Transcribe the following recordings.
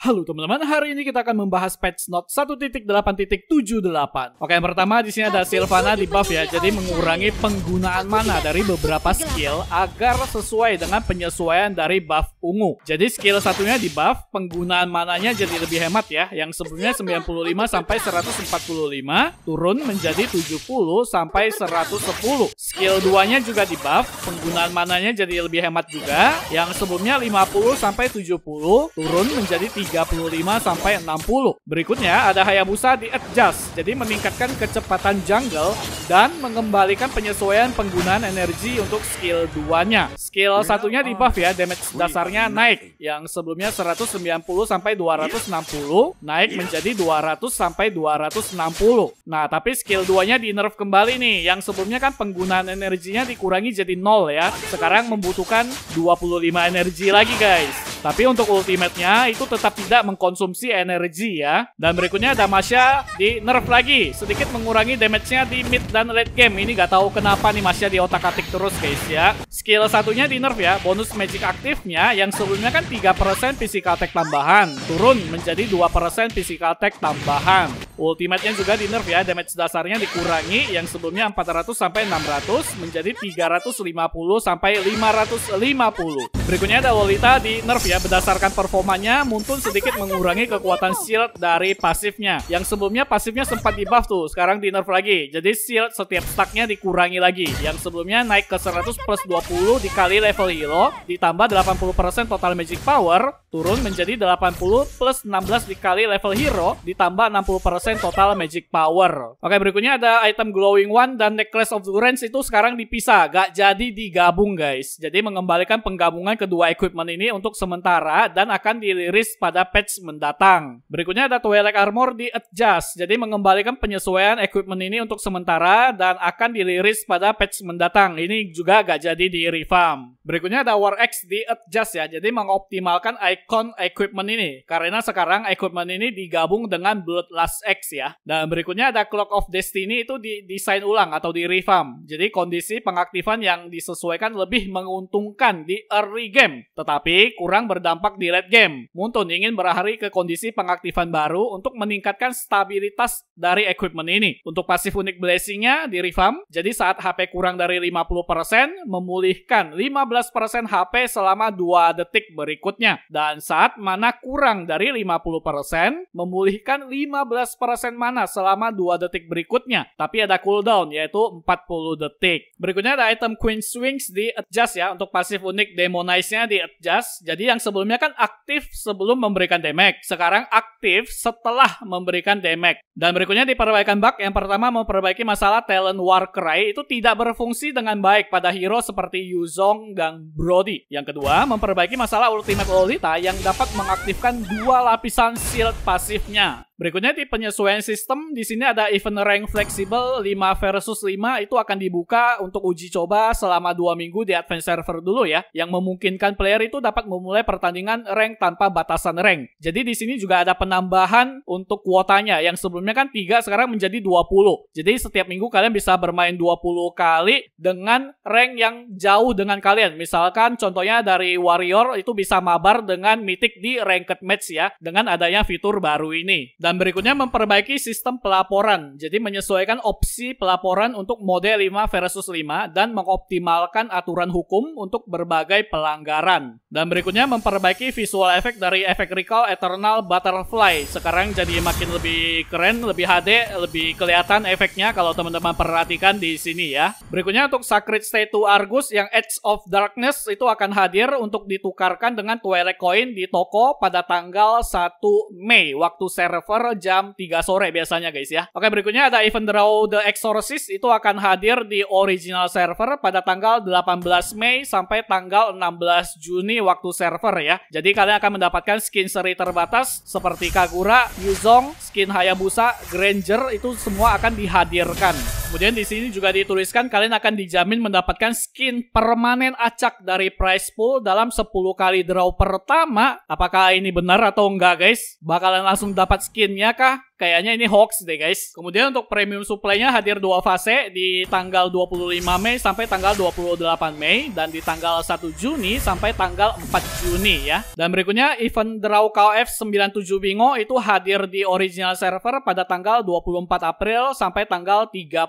Halo teman-teman, hari ini kita akan membahas patch note 1.8.78. Oke, yang pertama di sini ada Silvana di buff ya, jadi mengurangi penggunaan mana dari beberapa skill agar sesuai dengan penyesuaian dari buff ungu. Jadi skill satunya di buff, penggunaan mananya jadi lebih hemat ya, yang sebelumnya 95 sampai 145 turun menjadi 70 sampai 110. Skill duanya juga di buff, penggunaan mananya jadi lebih hemat juga, yang sebelumnya 50 sampai 70 turun menjadi 30 35 sampai 60. Berikutnya ada Hayabusa di adjust, jadi meningkatkan kecepatan jungle dan mengembalikan penyesuaian penggunaan energi untuk skill duanya. Skill satunya di buff ya, damage dasarnya naik yang sebelumnya 190 sampai 260 naik menjadi 200 sampai 260. Nah, tapi skill duanya di nerf kembali nih. Yang sebelumnya kan penggunaan energinya dikurangi jadi 0 ya. Sekarang membutuhkan 25 energi lagi guys. Tapi untuk ultimate-nya itu tetap tidak mengkonsumsi energi ya. Dan berikutnya ada Masya di nerf lagi. Sedikit mengurangi damage-nya di mid dan late game. Ini gak tahu kenapa nih Masya di otak-atik terus guys ya. Skill satunya di nerf ya. Bonus magic aktifnya yang sebelumnya kan 3% physical attack tambahan. Turun menjadi 2% physical attack tambahan. Ultimate-nya juga di nerf ya, damage dasarnya dikurangi yang sebelumnya 400 sampai 600 menjadi 350 sampai 550. Berikutnya ada Lolita di nerf ya, berdasarkan performanya Muntun sedikit mengurangi kekuatan shield dari pasifnya. Yang sebelumnya pasifnya sempat di buff tuh, sekarang di nerf lagi. Jadi shield setiap stacknya dikurangi lagi. Yang sebelumnya naik ke 100 plus 20 dikali level hero, ditambah 80% total magic power, turun menjadi 80 plus 16 dikali level hero, ditambah 60% total magic power. Oke, berikutnya ada item glowing one dan necklace of Durance itu sekarang dipisah, gak jadi digabung guys. Jadi mengembalikan penggabungan kedua equipment ini untuk sementara dan akan diliris pada patch mendatang. Berikutnya ada Twilight Armor di adjust, jadi mengembalikan penyesuaian equipment ini untuk sementara dan akan diliris pada patch mendatang. Ini juga gak jadi di refarm. Berikutnya ada War X di adjust ya, jadi mengoptimalkan icon equipment ini. Karena sekarang equipment ini digabung dengan Bloodlust X X ya. Dan berikutnya ada Clock of Destiny itu didesain ulang atau di revamp. Jadi kondisi pengaktifan yang disesuaikan lebih menguntungkan di early game, tetapi kurang berdampak di late game. Muntun ingin berhari ke kondisi pengaktifan baru untuk meningkatkan stabilitas dari equipment ini. Untuk pasif unik blessingnya di revamp, jadi saat HP kurang dari 50%, memulihkan 15% HP selama dua detik berikutnya. Dan saat mana kurang dari 50%, memulihkan 15% 100% mana selama 2 detik berikutnya. Tapi ada cooldown yaitu 40 detik. Berikutnya ada item Queen Swings di adjust ya untuk pasif unik Demonize-nya di adjust. Jadi yang sebelumnya kan aktif sebelum memberikan damage. Sekarang aktif setelah memberikan damage. Dan berikutnya diperbaikan bug yang pertama memperbaiki masalah talent Warcry itu tidak berfungsi dengan baik pada hero seperti Yuzong dan Brody. Yang kedua, memperbaiki masalah Ultimate Lolita yang dapat mengaktifkan dua lapisan shield pasifnya. Berikutnya di penyesuaian sistem, di sini ada event rank fleksibel 5 versus 5 itu akan dibuka untuk uji coba selama 2 minggu di Advance Server dulu ya, yang memungkinkan player itu dapat memulai pertandingan rank tanpa batasan rank. Jadi di sini juga ada penambahan untuk kuotanya yang sebelumnya kan 3 sekarang menjadi 20. Jadi setiap minggu kalian bisa bermain 20 kali dengan rank yang jauh dengan kalian. Misalkan contohnya dari warrior itu bisa mabar dengan mythic di ranked match ya dengan adanya fitur baru ini. Dan berikutnya memperbaiki sistem pelaporan. Jadi menyesuaikan opsi pelaporan untuk mode 5 versus 5 dan mengoptimalkan aturan hukum untuk berbagai pelanggaran. Dan berikutnya memperbaiki visual efek dari efek recall Eternal Butterfly. Sekarang jadi makin lebih keren, lebih HD, lebih kelihatan efeknya kalau teman-teman perhatikan di sini ya. Berikutnya untuk Sacred Statue Argus yang Edge of Darkness itu akan hadir untuk ditukarkan dengan Twilight Coin di toko pada tanggal 1 Mei waktu server per jam 3 sore biasanya guys ya. Oke berikutnya ada event Draw The Exorcist itu akan hadir di original server pada tanggal 18 Mei sampai tanggal 16 Juni waktu server ya. Jadi kalian akan mendapatkan skin seri terbatas seperti Kagura, Yuzong, skin Hayabusa, Granger itu semua akan dihadirkan. Kemudian di sini juga dituliskan kalian akan dijamin mendapatkan skin permanen acak dari prize pool dalam 10 kali draw pertama. Apakah ini benar atau enggak guys? Bakalan langsung dapat skinnya kah? kayaknya ini hoax deh guys. Kemudian untuk premium supply-nya hadir dua fase di tanggal 25 Mei sampai tanggal 28 Mei dan di tanggal 1 Juni sampai tanggal 4 Juni ya. Dan berikutnya event draw KOF 97 Bingo itu hadir di original server pada tanggal 24 April sampai tanggal 31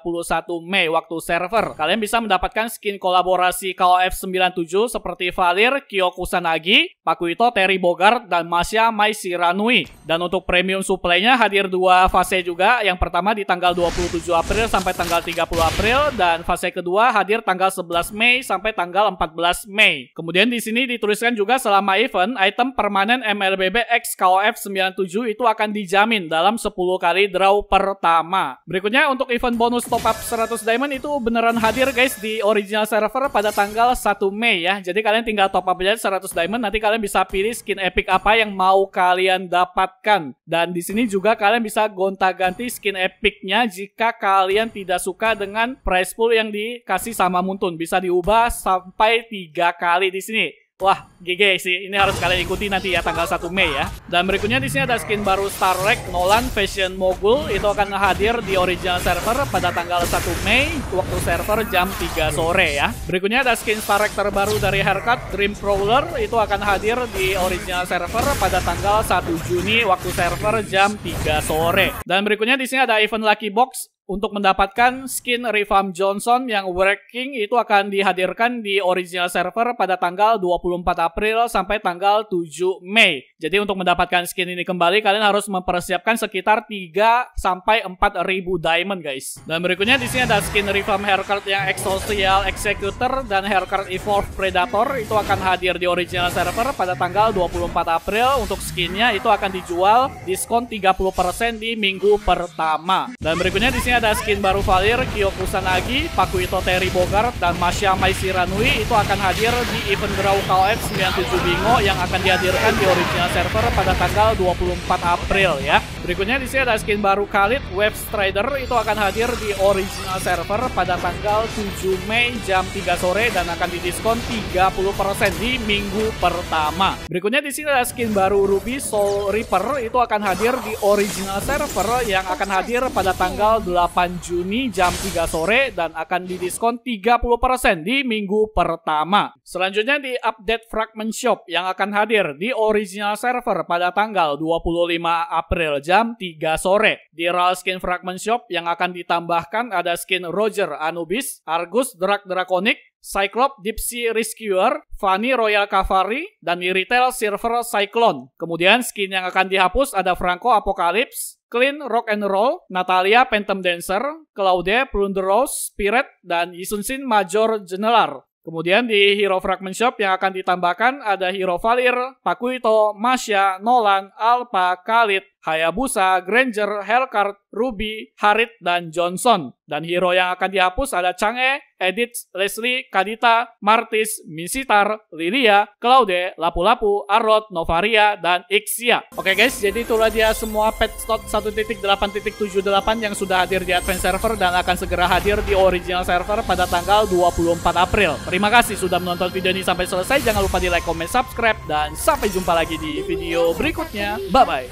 Mei waktu server. Kalian bisa mendapatkan skin kolaborasi KOF 97 seperti Valir, Kyokusanagi, Pakuito, Terry Bogart, dan Masya Mai Siranui. Dan untuk premium supply-nya hadir dua dua fase juga. Yang pertama di tanggal 27 April sampai tanggal 30 April dan fase kedua hadir tanggal 11 Mei sampai tanggal 14 Mei. Kemudian di sini dituliskan juga selama event item permanen MLBB X KOF 97 itu akan dijamin dalam 10 kali draw pertama. Berikutnya untuk event bonus top up 100 diamond itu beneran hadir guys di original server pada tanggal 1 Mei ya. Jadi kalian tinggal top up aja 100 diamond nanti kalian bisa pilih skin epic apa yang mau kalian dapatkan. Dan di sini juga kalian bisa bisa gonta-ganti skin epicnya jika kalian tidak suka dengan price pool yang dikasih sama Muntun. Bisa diubah sampai tiga kali di sini. Wah, GG sih. Ini harus kalian ikuti nanti ya tanggal 1 Mei ya. Dan berikutnya di sini ada skin baru Star Trek Nolan Fashion Mogul. Itu akan hadir di original server pada tanggal 1 Mei waktu server jam 3 sore ya. Berikutnya ada skin Star Trek terbaru dari Haircut Dream Prowler. Itu akan hadir di original server pada tanggal 1 Juni waktu server jam 3 sore. Dan berikutnya di sini ada event Lucky Box untuk mendapatkan skin Rifam Johnson yang working itu akan dihadirkan di original server pada tanggal 24 April sampai tanggal 7 Mei. Jadi untuk mendapatkan skin ini kembali kalian harus mempersiapkan sekitar 3 sampai 4 ribu diamond guys. Dan berikutnya di sini ada skin Rifam haircut yang Exosial Executor dan haircut Evolve Predator itu akan hadir di original server pada tanggal 24 April. Untuk skinnya itu akan dijual diskon 30% di minggu pertama. Dan berikutnya di sini ada skin baru Valir, Kyokusanagi, Kusanagi, Pakuito Terry Bogart, dan Masya Maisiranui itu akan hadir di event Grau KOF 97 Bingo yang akan dihadirkan di original server pada tanggal 24 April ya. Berikutnya di sini ada skin baru Khalid, Web Strider itu akan hadir di original server pada tanggal 7 Mei jam 3 sore dan akan didiskon 30% di minggu pertama. Berikutnya di sini ada skin baru Ruby Soul Reaper itu akan hadir di original server yang akan hadir pada tanggal 8 8 Juni jam 3 sore dan akan didiskon 30% di minggu pertama. Selanjutnya di update Fragment Shop yang akan hadir di original server pada tanggal 25 April jam 3 sore. Di Raw Skin Fragment Shop yang akan ditambahkan ada skin Roger Anubis, Argus Drak Draconic, Cyclops Deep Sea Rescuer, Fanny Royal Cavalry, dan di retail server Cyclone. Kemudian skin yang akan dihapus ada Franco Apocalypse, Clean Rock and Roll, Natalia Phantom Dancer, Claudia Plunder Rose, Spirit, dan Yisunsin Major General. Kemudian di Hero Fragment Shop yang akan ditambahkan ada Hero Valir, Pakuito, Masya, Nolan, Alpa, Khalid, Hayabusa, Granger, Hellcard, Ruby, Harit, dan Johnson. Dan hero yang akan dihapus ada Chang'e, Edith, Leslie, Kadita, Martis, Misitar, Lilia, Claude, Lapu-Lapu, Arrot, Novaria, dan Ixia. Oke guys, jadi itulah dia semua pet slot 1.8.78 yang sudah hadir di Advent Server dan akan segera hadir di original server pada tanggal 24 April. Terima kasih sudah menonton video ini sampai selesai. Jangan lupa di like, comment, subscribe, dan sampai jumpa lagi di video berikutnya. Bye-bye.